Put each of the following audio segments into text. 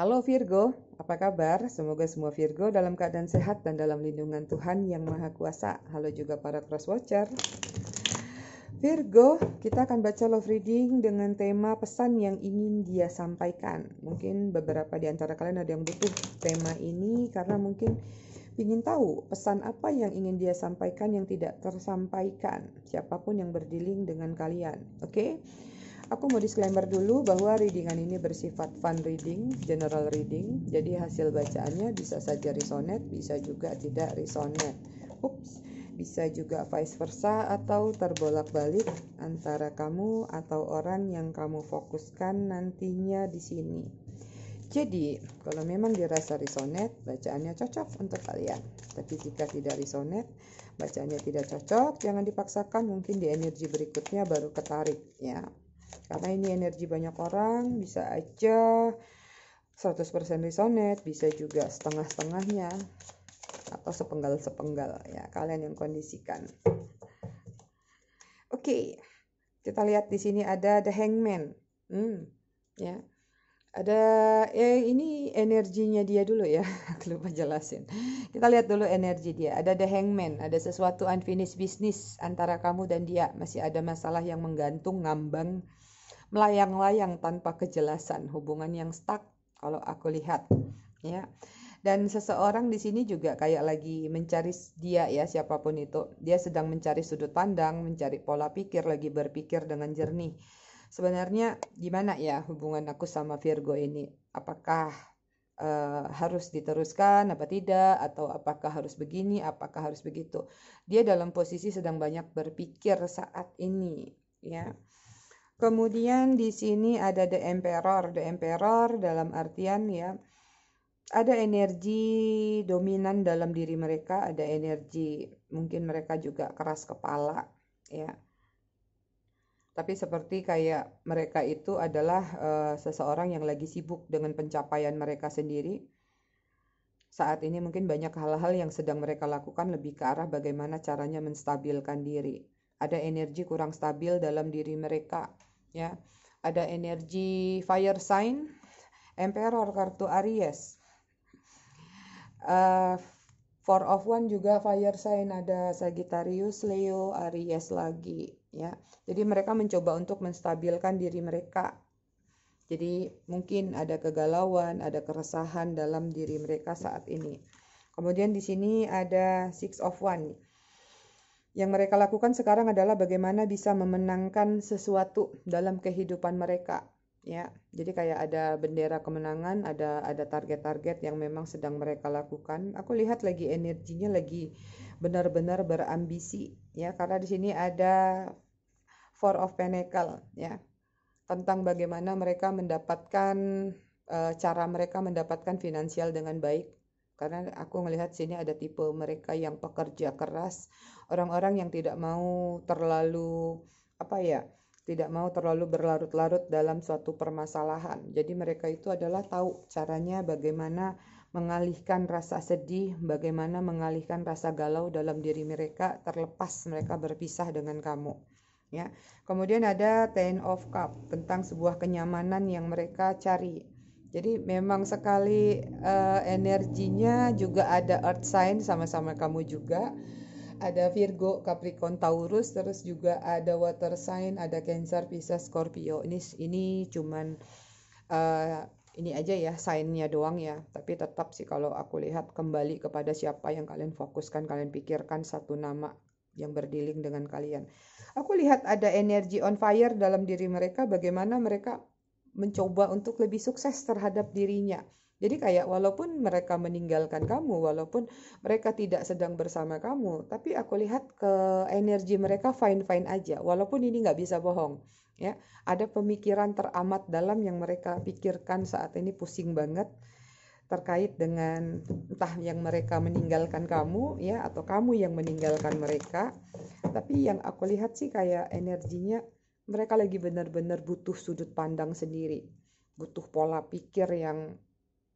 Halo Virgo, apa kabar? Semoga semua Virgo dalam keadaan sehat dan dalam lindungan Tuhan yang Maha Kuasa. Halo juga para cross watcher. Virgo, kita akan baca love reading dengan tema pesan yang ingin dia sampaikan. Mungkin beberapa di antara kalian ada yang butuh tema ini karena mungkin ingin tahu pesan apa yang ingin dia sampaikan yang tidak tersampaikan. Siapapun yang berdiling dengan kalian, oke? Okay? Aku mau disclaimer dulu bahwa readingan ini bersifat fun reading, general reading, jadi hasil bacaannya bisa saja resonate, bisa juga tidak resonate. Ups, bisa juga vice versa atau terbolak-balik antara kamu atau orang yang kamu fokuskan nantinya di sini. Jadi, kalau memang dirasa resonate, bacaannya cocok untuk kalian. Tapi jika tidak resonate, bacaannya tidak cocok, jangan dipaksakan, mungkin di energi berikutnya baru ketarik ya karena ini energi banyak orang bisa aja 100% risonet bisa juga setengah-setengahnya atau sepenggal-sepenggal ya kalian yang kondisikan oke okay. kita lihat di sini ada the hangman hmm ya ada eh ini energinya dia dulu ya aku lupa jelasin kita lihat dulu energi dia ada the hangman ada sesuatu unfinished business antara kamu dan dia masih ada masalah yang menggantung ngambang melayang-layang tanpa kejelasan hubungan yang stuck kalau aku lihat ya dan seseorang di sini juga kayak lagi mencari dia ya siapapun itu dia sedang mencari sudut pandang mencari pola pikir lagi berpikir dengan jernih sebenarnya gimana ya hubungan aku sama Virgo ini apakah uh, harus diteruskan apa tidak atau apakah harus begini apakah harus begitu dia dalam posisi sedang banyak berpikir saat ini ya hmm. Kemudian di sini ada the emperor, the emperor dalam artian ya ada energi dominan dalam diri mereka, ada energi mungkin mereka juga keras kepala ya tapi seperti kayak mereka itu adalah uh, seseorang yang lagi sibuk dengan pencapaian mereka sendiri. Saat ini mungkin banyak hal-hal yang sedang mereka lakukan lebih ke arah bagaimana caranya menstabilkan diri. Ada energi kurang stabil dalam diri mereka, ya. Ada energi fire sign, emperor kartu Aries. Uh, Four of One juga fire sign ada Sagittarius, Leo, Aries lagi ya. Jadi mereka mencoba untuk menstabilkan diri mereka. Jadi mungkin ada kegalauan, ada keresahan dalam diri mereka saat ini. Kemudian di sini ada six of one. Yang mereka lakukan sekarang adalah bagaimana bisa memenangkan sesuatu dalam kehidupan mereka, ya. Jadi kayak ada bendera kemenangan, ada ada target-target yang memang sedang mereka lakukan. Aku lihat lagi energinya lagi benar-benar berambisi ya karena di sini ada Four of Pentacle ya tentang bagaimana mereka mendapatkan e, cara mereka mendapatkan finansial dengan baik karena aku melihat sini ada tipe mereka yang pekerja keras orang-orang yang tidak mau terlalu apa ya tidak mau terlalu berlarut-larut dalam suatu permasalahan. Jadi mereka itu adalah tahu caranya bagaimana mengalihkan rasa sedih, bagaimana mengalihkan rasa galau dalam diri mereka terlepas mereka berpisah dengan kamu. Ya. Kemudian ada ten of cup tentang sebuah kenyamanan yang mereka cari. Jadi memang sekali uh, energinya juga ada earth sign sama-sama kamu juga. Ada Virgo, Capricorn, Taurus, terus juga ada water sign, ada Cancer, Pisces, Scorpio. Ini ini cuman uh, ini aja ya signnya doang ya tapi tetap sih kalau aku lihat kembali kepada siapa yang kalian fokuskan kalian pikirkan satu nama yang berdiling dengan kalian aku lihat ada energi on fire dalam diri mereka bagaimana mereka mencoba untuk lebih sukses terhadap dirinya jadi kayak walaupun mereka meninggalkan kamu, walaupun mereka tidak sedang bersama kamu, tapi aku lihat ke energi mereka fine-fine aja. Walaupun ini nggak bisa bohong ya ada pemikiran teramat dalam yang mereka pikirkan saat ini pusing banget terkait dengan entah yang mereka meninggalkan kamu ya atau kamu yang meninggalkan mereka tapi yang aku lihat sih kayak energinya mereka lagi benar-benar butuh sudut pandang sendiri butuh pola pikir yang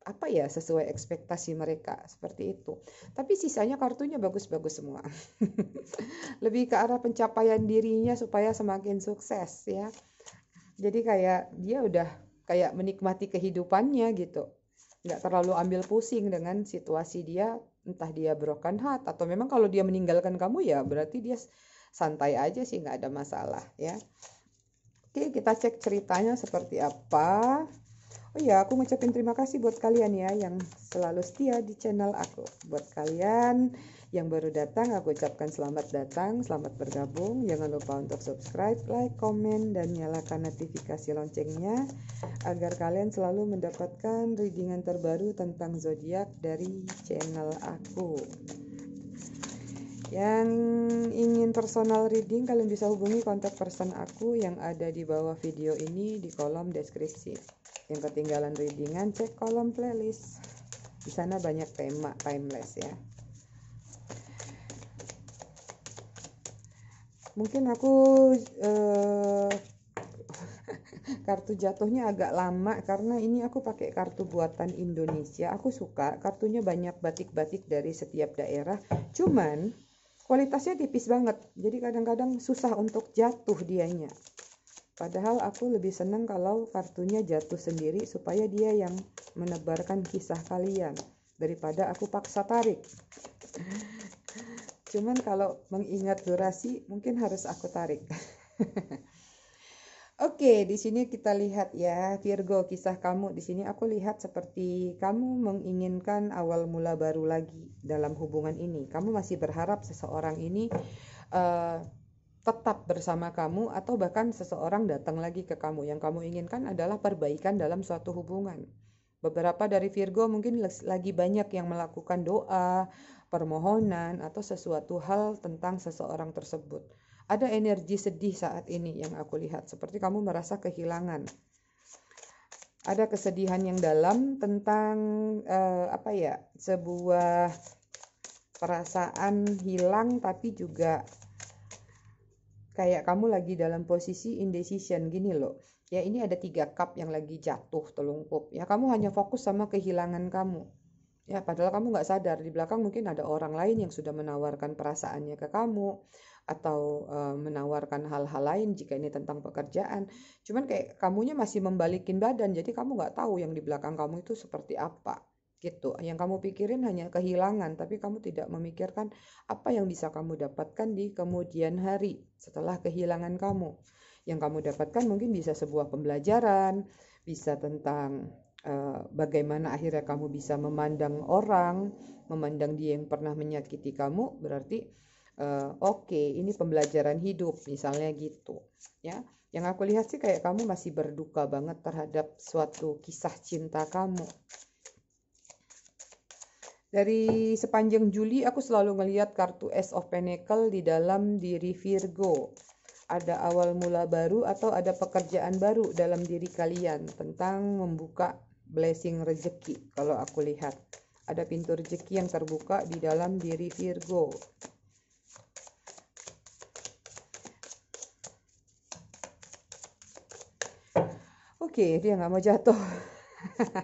apa ya sesuai ekspektasi mereka seperti itu. Tapi sisanya kartunya bagus-bagus semua. Lebih ke arah pencapaian dirinya supaya semakin sukses ya. Jadi kayak dia udah kayak menikmati kehidupannya gitu. Nggak terlalu ambil pusing dengan situasi dia entah dia broken heart atau memang kalau dia meninggalkan kamu ya berarti dia santai aja sih nggak ada masalah ya. Oke, kita cek ceritanya seperti apa. Oh iya, aku ngucapin terima kasih buat kalian ya yang selalu setia di channel aku. Buat kalian yang baru datang, aku ucapkan selamat datang, selamat bergabung. Jangan lupa untuk subscribe, like, komen, dan nyalakan notifikasi loncengnya agar kalian selalu mendapatkan readingan terbaru tentang zodiak dari channel aku. Yang ingin personal reading kalian bisa hubungi kontak person aku yang ada di bawah video ini di kolom deskripsi. Yang ketinggalan readingan, cek kolom playlist. Di sana banyak tema timeless ya. Mungkin aku eh, kartu jatuhnya agak lama karena ini aku pakai kartu buatan Indonesia. Aku suka kartunya banyak batik-batik dari setiap daerah. Cuman kualitasnya tipis banget. Jadi kadang-kadang susah untuk jatuh dianya. Padahal aku lebih senang kalau kartunya jatuh sendiri supaya dia yang menebarkan kisah kalian daripada aku paksa tarik. Cuman kalau mengingat durasi mungkin harus aku tarik. Oke, di sini kita lihat ya Virgo kisah kamu di sini aku lihat seperti kamu menginginkan awal mula baru lagi dalam hubungan ini. Kamu masih berharap seseorang ini uh, tetap bersama kamu atau bahkan seseorang datang lagi ke kamu. Yang kamu inginkan adalah perbaikan dalam suatu hubungan. Beberapa dari Virgo mungkin lagi banyak yang melakukan doa, permohonan, atau sesuatu hal tentang seseorang tersebut. Ada energi sedih saat ini yang aku lihat, seperti kamu merasa kehilangan. Ada kesedihan yang dalam tentang eh, apa ya, sebuah perasaan hilang, tapi juga kayak kamu lagi dalam posisi indecision gini loh ya ini ada tiga cup yang lagi jatuh telungkup ya kamu hanya fokus sama kehilangan kamu ya padahal kamu nggak sadar di belakang mungkin ada orang lain yang sudah menawarkan perasaannya ke kamu atau e, menawarkan hal-hal lain jika ini tentang pekerjaan cuman kayak kamunya masih membalikin badan jadi kamu nggak tahu yang di belakang kamu itu seperti apa gitu. Yang kamu pikirin hanya kehilangan, tapi kamu tidak memikirkan apa yang bisa kamu dapatkan di kemudian hari setelah kehilangan kamu. Yang kamu dapatkan mungkin bisa sebuah pembelajaran, bisa tentang uh, bagaimana akhirnya kamu bisa memandang orang, memandang dia yang pernah menyakiti kamu, berarti uh, oke, okay, ini pembelajaran hidup misalnya gitu, ya. Yang aku lihat sih kayak kamu masih berduka banget terhadap suatu kisah cinta kamu dari sepanjang Juli aku selalu melihat kartu S of Pentacle di dalam diri Virgo. Ada awal mula baru atau ada pekerjaan baru dalam diri kalian tentang membuka blessing rezeki kalau aku lihat. Ada pintu rezeki yang terbuka di dalam diri Virgo. Oke, okay, dia nggak mau jatuh.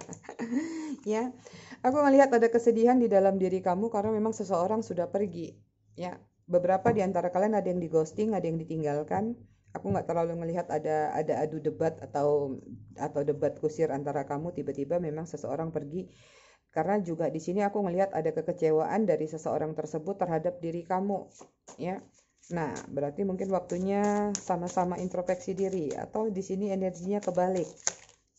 ya. Aku melihat ada kesedihan di dalam diri kamu karena memang seseorang sudah pergi. Ya, beberapa di antara kalian ada yang di ghosting, ada yang ditinggalkan. Aku nggak terlalu melihat ada ada adu debat atau atau debat kusir antara kamu tiba-tiba memang seseorang pergi. Karena juga di sini aku melihat ada kekecewaan dari seseorang tersebut terhadap diri kamu, ya. Nah, berarti mungkin waktunya sama-sama introspeksi diri atau di sini energinya kebalik.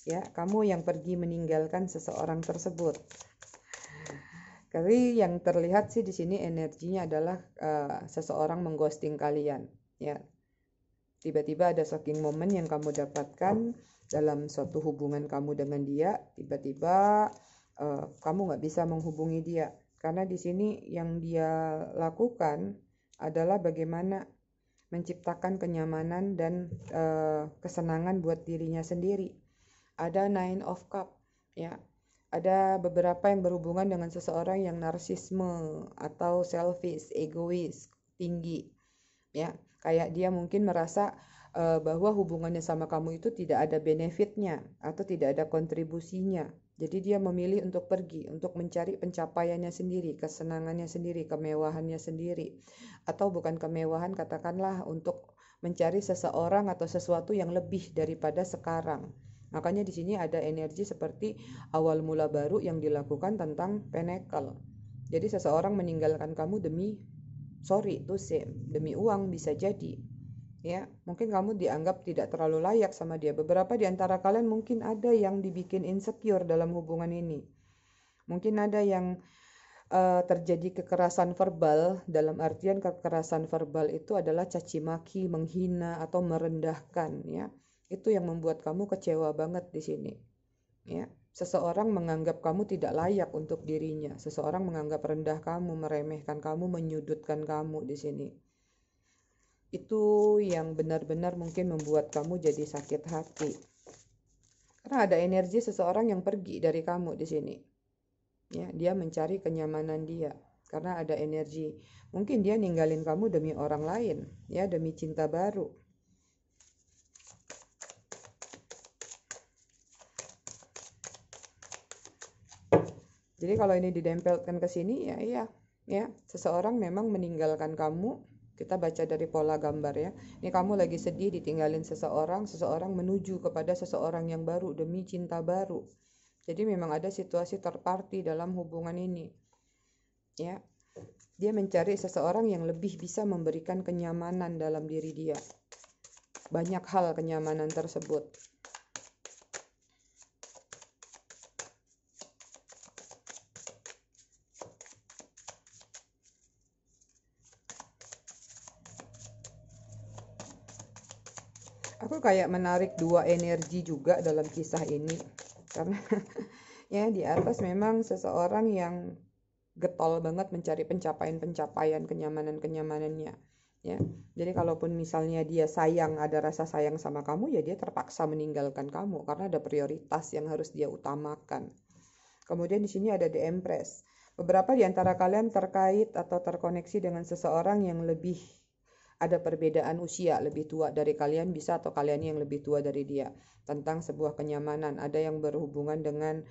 Ya, kamu yang pergi meninggalkan seseorang tersebut. Tapi yang terlihat sih di sini energinya adalah uh, seseorang mengghosting kalian, ya. Tiba-tiba ada shocking moment yang kamu dapatkan dalam suatu hubungan kamu dengan dia, tiba-tiba uh, kamu nggak bisa menghubungi dia karena di sini yang dia lakukan adalah bagaimana menciptakan kenyamanan dan uh, kesenangan buat dirinya sendiri. Ada nine of cup, ya ada beberapa yang berhubungan dengan seseorang yang narsisme atau selfish, egois, tinggi. Ya, kayak dia mungkin merasa uh, bahwa hubungannya sama kamu itu tidak ada benefitnya atau tidak ada kontribusinya. Jadi dia memilih untuk pergi, untuk mencari pencapaiannya sendiri, kesenangannya sendiri, kemewahannya sendiri. Atau bukan kemewahan, katakanlah untuk mencari seseorang atau sesuatu yang lebih daripada sekarang Makanya di sini ada energi seperti awal mula baru yang dilakukan tentang penekel. Jadi seseorang meninggalkan kamu demi sorry tuh sih demi uang bisa jadi ya mungkin kamu dianggap tidak terlalu layak sama dia beberapa di antara kalian mungkin ada yang dibikin insecure dalam hubungan ini mungkin ada yang uh, terjadi kekerasan verbal dalam artian kekerasan verbal itu adalah caci maki menghina atau merendahkan ya itu yang membuat kamu kecewa banget di sini. Ya, seseorang menganggap kamu tidak layak untuk dirinya. Seseorang menganggap rendah kamu, meremehkan kamu, menyudutkan kamu di sini. Itu yang benar-benar mungkin membuat kamu jadi sakit hati. Karena ada energi seseorang yang pergi dari kamu di sini. Ya, dia mencari kenyamanan dia karena ada energi. Mungkin dia ninggalin kamu demi orang lain, ya, demi cinta baru Jadi kalau ini didempelkan ke sini ya iya ya seseorang memang meninggalkan kamu kita baca dari pola gambar ya. Ini kamu lagi sedih ditinggalin seseorang, seseorang menuju kepada seseorang yang baru demi cinta baru. Jadi memang ada situasi terparti dalam hubungan ini. Ya. Dia mencari seseorang yang lebih bisa memberikan kenyamanan dalam diri dia. Banyak hal kenyamanan tersebut. aku kayak menarik dua energi juga dalam kisah ini karena ya di atas memang seseorang yang getol banget mencari pencapaian-pencapaian kenyamanan-kenyamanannya ya jadi kalaupun misalnya dia sayang ada rasa sayang sama kamu ya dia terpaksa meninggalkan kamu karena ada prioritas yang harus dia utamakan kemudian di sini ada the empress beberapa di antara kalian terkait atau terkoneksi dengan seseorang yang lebih ada perbedaan usia, lebih tua dari kalian bisa atau kalian yang lebih tua dari dia. Tentang sebuah kenyamanan, ada yang berhubungan dengan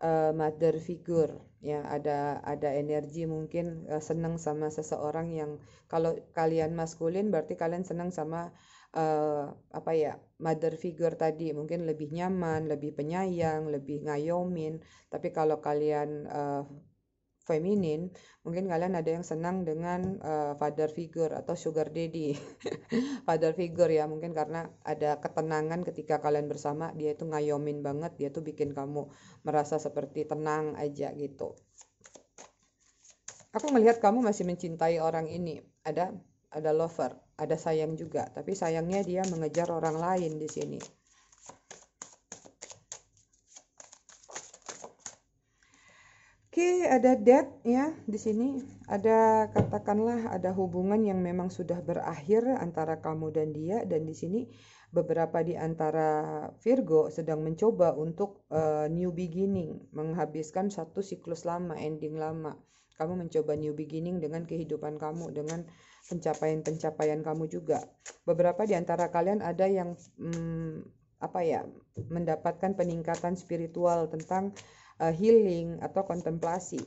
uh, mother figure, ya, ada ada energi mungkin uh, senang sama seseorang yang kalau kalian maskulin berarti kalian senang sama uh, apa ya, mother figure tadi, mungkin lebih nyaman, lebih penyayang, lebih ngayomin. Tapi kalau kalian uh, feminin, mungkin kalian ada yang senang dengan uh, father figure atau sugar daddy. father figure ya, mungkin karena ada ketenangan ketika kalian bersama, dia itu ngayomin banget, dia tuh bikin kamu merasa seperti tenang aja gitu. Aku melihat kamu masih mencintai orang ini. Ada ada lover, ada sayang juga, tapi sayangnya dia mengejar orang lain di sini. Oke, ada debt ya di sini. Ada katakanlah ada hubungan yang memang sudah berakhir antara kamu dan dia dan di sini beberapa di antara Virgo sedang mencoba untuk uh, new beginning, menghabiskan satu siklus lama, ending lama. Kamu mencoba new beginning dengan kehidupan kamu, dengan pencapaian-pencapaian kamu juga. Beberapa di antara kalian ada yang hmm, apa ya, mendapatkan peningkatan spiritual tentang uh, healing atau kontemplasi.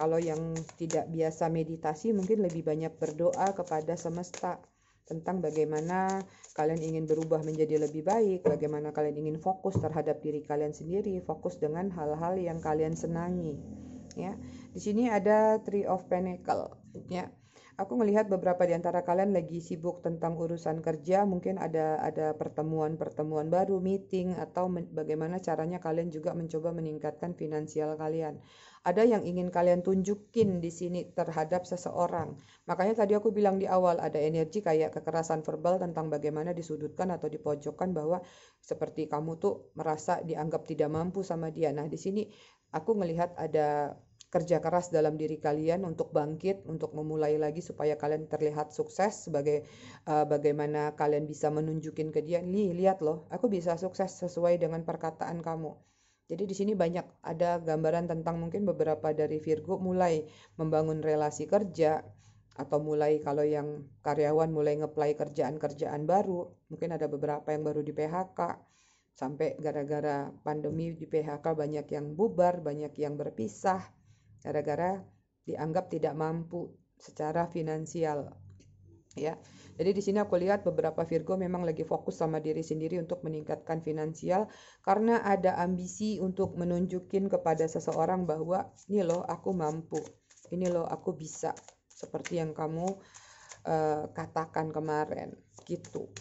Kalau yang tidak biasa meditasi mungkin lebih banyak berdoa kepada semesta tentang bagaimana kalian ingin berubah menjadi lebih baik, bagaimana kalian ingin fokus terhadap diri kalian sendiri, fokus dengan hal-hal yang kalian senangi. Ya, di sini ada Three of Pentacle. Ya, aku melihat beberapa di antara kalian lagi sibuk tentang urusan kerja, mungkin ada ada pertemuan-pertemuan baru, meeting atau men, bagaimana caranya kalian juga mencoba meningkatkan finansial kalian. Ada yang ingin kalian tunjukin di sini terhadap seseorang. Makanya tadi aku bilang di awal ada energi kayak kekerasan verbal tentang bagaimana disudutkan atau dipojokkan bahwa seperti kamu tuh merasa dianggap tidak mampu sama dia. Nah, di sini aku melihat ada kerja keras dalam diri kalian untuk bangkit, untuk memulai lagi supaya kalian terlihat sukses sebagai uh, bagaimana kalian bisa menunjukin ke dia, nih lihat loh, aku bisa sukses sesuai dengan perkataan kamu. Jadi di sini banyak ada gambaran tentang mungkin beberapa dari Virgo mulai membangun relasi kerja atau mulai kalau yang karyawan mulai ngeplay kerjaan-kerjaan baru, mungkin ada beberapa yang baru di PHK sampai gara-gara pandemi di PHK banyak yang bubar, banyak yang berpisah gara-gara dianggap tidak mampu secara finansial ya. Jadi di sini aku lihat beberapa Virgo memang lagi fokus sama diri sendiri untuk meningkatkan finansial karena ada ambisi untuk menunjukin kepada seseorang bahwa ini loh aku mampu, ini loh aku bisa seperti yang kamu uh, katakan kemarin gitu.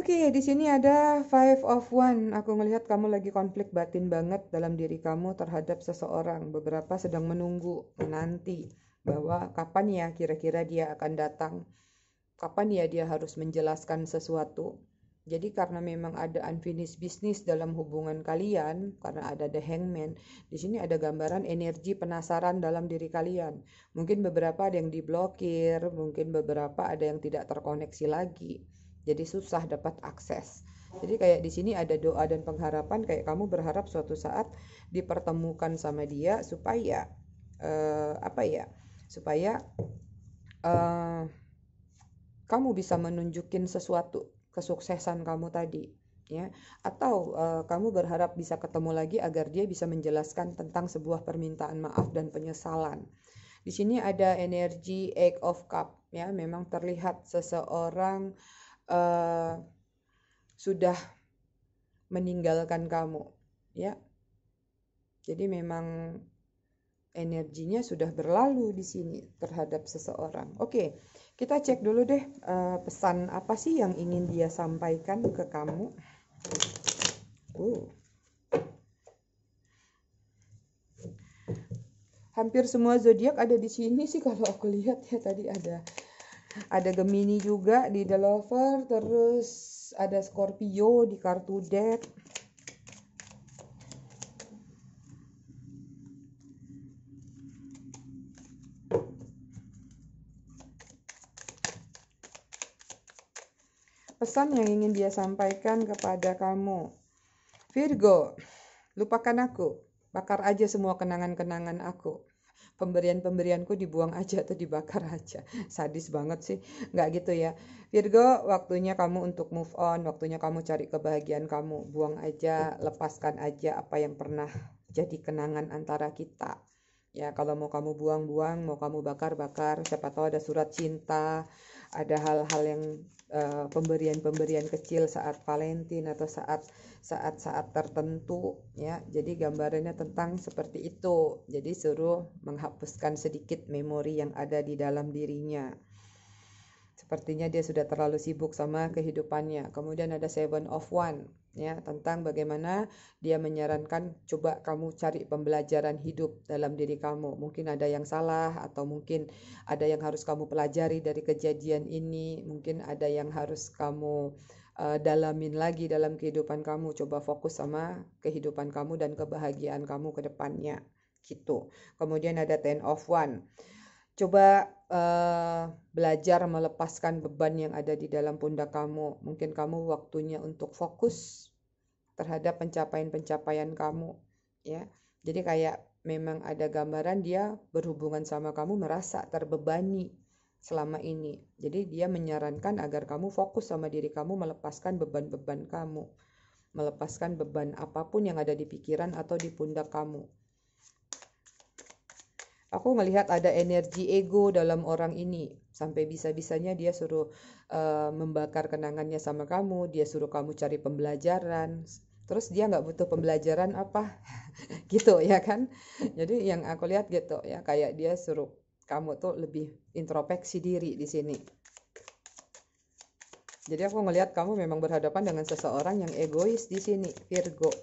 Oke, okay, di sini ada five of one. Aku melihat kamu lagi konflik batin banget dalam diri kamu terhadap seseorang. Beberapa sedang menunggu, menanti bahwa kapan ya kira-kira dia akan datang. Kapan ya dia harus menjelaskan sesuatu. Jadi karena memang ada unfinished business dalam hubungan kalian, karena ada the hangman, di sini ada gambaran energi penasaran dalam diri kalian. Mungkin beberapa ada yang diblokir, mungkin beberapa ada yang tidak terkoneksi lagi jadi susah dapat akses. Jadi kayak di sini ada doa dan pengharapan kayak kamu berharap suatu saat dipertemukan sama dia supaya uh, apa ya? Supaya uh, kamu bisa menunjukin sesuatu kesuksesan kamu tadi ya atau uh, kamu berharap bisa ketemu lagi agar dia bisa menjelaskan tentang sebuah permintaan maaf dan penyesalan. Di sini ada energi egg of cup ya memang terlihat seseorang Eh, sudah meninggalkan kamu ya jadi memang energinya sudah berlalu di sini terhadap seseorang oke kita cek dulu deh uh, pesan apa sih yang ingin dia sampaikan ke kamu uh. hampir semua zodiak ada di sini sih kalau aku lihat ya tadi ada ada Gemini juga di The Lover terus ada Scorpio di kartu deck pesan yang ingin dia sampaikan kepada kamu Virgo lupakan aku bakar aja semua kenangan-kenangan aku pemberian-pemberianku dibuang aja atau dibakar aja. Sadis banget sih. Nggak gitu ya. Virgo, waktunya kamu untuk move on, waktunya kamu cari kebahagiaan kamu. Buang aja, lepaskan aja apa yang pernah jadi kenangan antara kita. Ya, kalau mau kamu buang-buang, mau kamu bakar-bakar, siapa tahu ada surat cinta, ada hal-hal yang eh, pemberian-pemberian uh, kecil saat Valentine atau saat saat-saat tertentu ya. Jadi gambarannya tentang seperti itu. Jadi suruh menghapuskan sedikit memori yang ada di dalam dirinya. Sepertinya dia sudah terlalu sibuk sama kehidupannya. Kemudian ada Seven of One ya tentang bagaimana dia menyarankan coba kamu cari pembelajaran hidup dalam diri kamu. Mungkin ada yang salah atau mungkin ada yang harus kamu pelajari dari kejadian ini, mungkin ada yang harus kamu uh, dalamin lagi dalam kehidupan kamu. Coba fokus sama kehidupan kamu dan kebahagiaan kamu ke depannya. Gitu. Kemudian ada ten of one coba uh, belajar melepaskan beban yang ada di dalam pundak kamu. Mungkin kamu waktunya untuk fokus terhadap pencapaian-pencapaian kamu, ya. Jadi kayak memang ada gambaran dia berhubungan sama kamu merasa terbebani selama ini. Jadi dia menyarankan agar kamu fokus sama diri kamu melepaskan beban-beban kamu. Melepaskan beban apapun yang ada di pikiran atau di pundak kamu aku melihat ada energi ego dalam orang ini sampai bisa-bisanya dia suruh uh, membakar kenangannya sama kamu dia suruh kamu cari pembelajaran terus dia nggak butuh pembelajaran apa gitu ya kan jadi yang aku lihat gitu ya kayak dia suruh kamu tuh lebih introspeksi diri di sini jadi aku melihat kamu memang berhadapan dengan seseorang yang egois di sini Virgo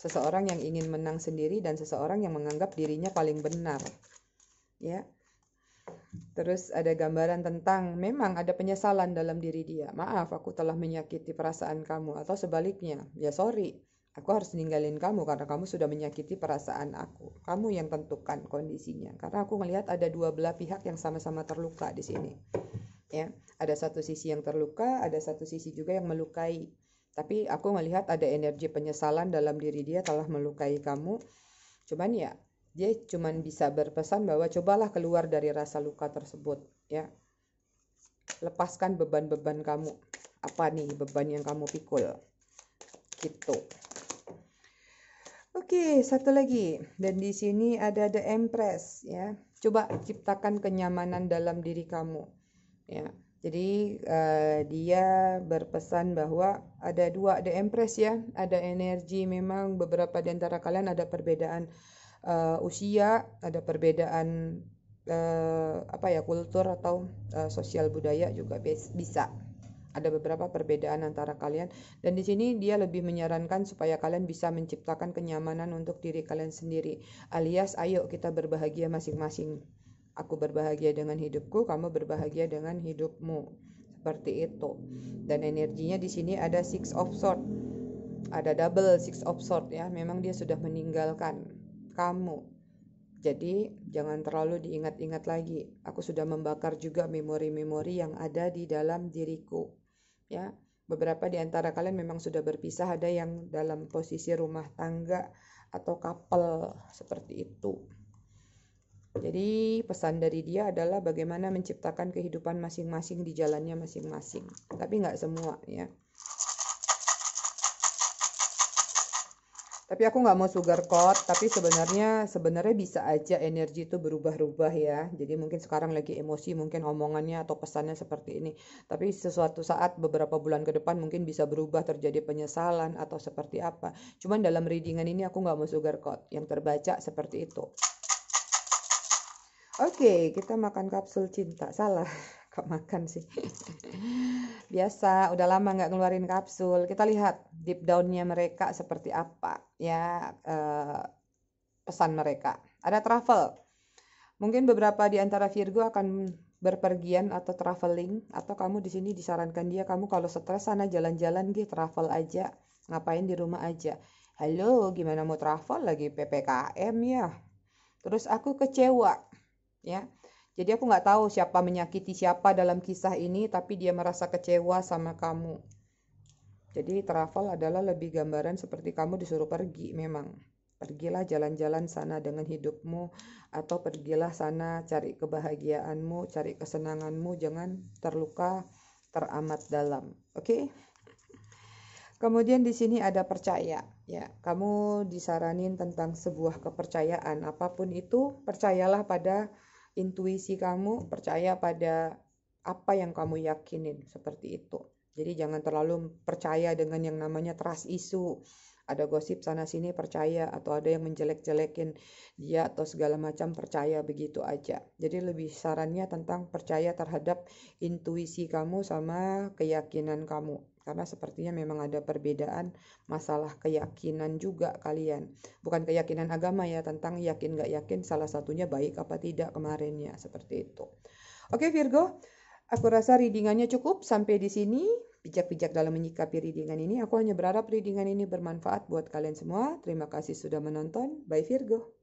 seseorang yang ingin menang sendiri dan seseorang yang menganggap dirinya paling benar ya Terus ada gambaran tentang memang ada penyesalan dalam diri dia. Maaf, aku telah menyakiti perasaan kamu atau sebaliknya. Ya sorry, aku harus ninggalin kamu karena kamu sudah menyakiti perasaan aku. Kamu yang tentukan kondisinya. Karena aku melihat ada dua belah pihak yang sama-sama terluka di sini. Ya, ada satu sisi yang terluka, ada satu sisi juga yang melukai. Tapi aku melihat ada energi penyesalan dalam diri dia telah melukai kamu. Cuman ya, dia cuma bisa berpesan bahwa cobalah keluar dari rasa luka tersebut ya lepaskan beban-beban kamu apa nih beban yang kamu pikul gitu Oke, satu lagi. Dan di sini ada The Empress ya. Coba ciptakan kenyamanan dalam diri kamu. Ya. Jadi uh, dia berpesan bahwa ada dua The Empress ya, ada energi memang beberapa di antara kalian ada perbedaan uh, usia, ada perbedaan uh, apa ya kultur atau uh, sosial budaya juga bisa. Ada beberapa perbedaan antara kalian dan di sini dia lebih menyarankan supaya kalian bisa menciptakan kenyamanan untuk diri kalian sendiri. Alias ayo kita berbahagia masing-masing. Aku berbahagia dengan hidupku, kamu berbahagia dengan hidupmu. Seperti itu. Dan energinya di sini ada six of sword. Ada double six of sword ya. Memang dia sudah meninggalkan kamu. Jadi, jangan terlalu diingat-ingat lagi. Aku sudah membakar juga memori-memori yang ada di dalam diriku. Ya, beberapa di antara kalian memang sudah berpisah, ada yang dalam posisi rumah tangga atau kapal seperti itu. Jadi, pesan dari dia adalah bagaimana menciptakan kehidupan masing-masing di jalannya masing-masing. Tapi nggak semua ya. tapi aku nggak mau sugar coat tapi sebenarnya sebenarnya bisa aja energi itu berubah-ubah ya jadi mungkin sekarang lagi emosi mungkin omongannya atau pesannya seperti ini tapi sesuatu saat beberapa bulan ke depan mungkin bisa berubah terjadi penyesalan atau seperti apa cuman dalam readingan ini aku nggak mau sugar coat yang terbaca seperti itu Oke, okay, kita makan kapsul cinta. Salah kok makan sih biasa udah lama nggak ngeluarin kapsul kita lihat deep downnya mereka seperti apa ya eh, pesan mereka ada travel mungkin beberapa di antara Virgo akan berpergian atau traveling atau kamu di sini disarankan dia kamu kalau stres sana jalan-jalan gitu travel aja ngapain di rumah aja halo gimana mau travel lagi PPKM ya terus aku kecewa ya jadi aku nggak tahu siapa menyakiti siapa dalam kisah ini, tapi dia merasa kecewa sama kamu. Jadi travel adalah lebih gambaran seperti kamu disuruh pergi memang. Pergilah jalan-jalan sana dengan hidupmu atau pergilah sana cari kebahagiaanmu, cari kesenanganmu, jangan terluka teramat dalam. Oke? Okay? Kemudian di sini ada percaya, ya. Kamu disaranin tentang sebuah kepercayaan, apapun itu, percayalah pada intuisi kamu percaya pada apa yang kamu yakinin seperti itu jadi jangan terlalu percaya dengan yang namanya trust isu ada gosip sana sini percaya atau ada yang menjelek-jelekin dia atau segala macam percaya begitu aja. Jadi lebih sarannya tentang percaya terhadap intuisi kamu sama keyakinan kamu karena sepertinya memang ada perbedaan masalah keyakinan juga kalian bukan keyakinan agama ya tentang yakin gak yakin salah satunya baik apa tidak kemarinnya seperti itu oke Virgo aku rasa readingannya cukup sampai di sini bijak-bijak dalam menyikapi readingan ini aku hanya berharap readingan ini bermanfaat buat kalian semua terima kasih sudah menonton bye Virgo